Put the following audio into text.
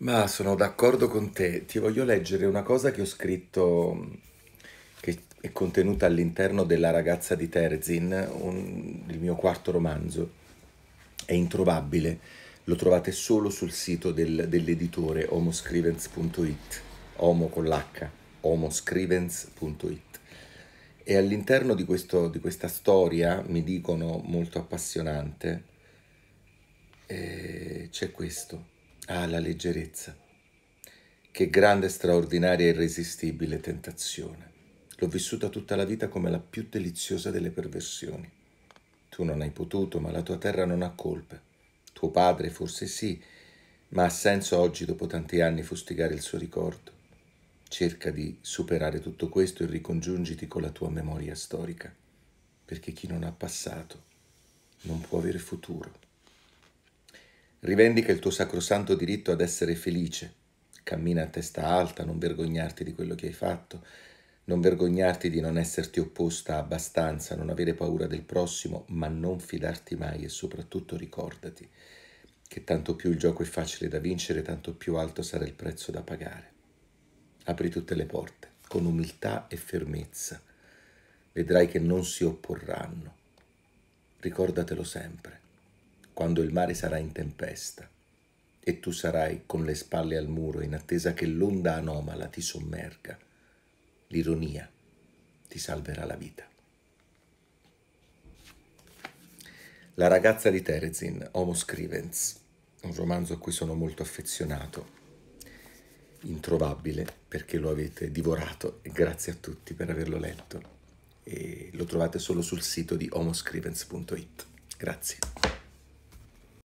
Ma sono d'accordo con te, ti voglio leggere una cosa che ho scritto, che è contenuta all'interno della ragazza di Terzin, un, il mio quarto romanzo. È introvabile, lo trovate solo sul sito del, dell'editore homoscrivens.it, homo con l'h, homoscrivens.it. E all'interno di, questo, di questa storia, mi dicono molto appassionante, eh, c'è questo. Ah, la leggerezza. Che grande, straordinaria e irresistibile tentazione. L'ho vissuta tutta la vita come la più deliziosa delle perversioni. Tu non hai potuto, ma la tua terra non ha colpe. Tuo padre forse sì, ma ha senso oggi, dopo tanti anni, fustigare il suo ricordo. Cerca di superare tutto questo e ricongiungiti con la tua memoria storica, perché chi non ha passato non può avere futuro. Rivendica il tuo sacrosanto diritto ad essere felice. Cammina a testa alta, non vergognarti di quello che hai fatto, non vergognarti di non esserti opposta abbastanza, non avere paura del prossimo, ma non fidarti mai e soprattutto ricordati che tanto più il gioco è facile da vincere, tanto più alto sarà il prezzo da pagare. Apri tutte le porte, con umiltà e fermezza. Vedrai che non si opporranno. Ricordatelo sempre quando il mare sarà in tempesta e tu sarai con le spalle al muro in attesa che l'onda anomala ti sommerga. L'ironia ti salverà la vita. La ragazza di Terezin, Homo Scrivens, un romanzo a cui sono molto affezionato, introvabile perché lo avete divorato e grazie a tutti per averlo letto. E lo trovate solo sul sito di homoscrivens.it. Grazie.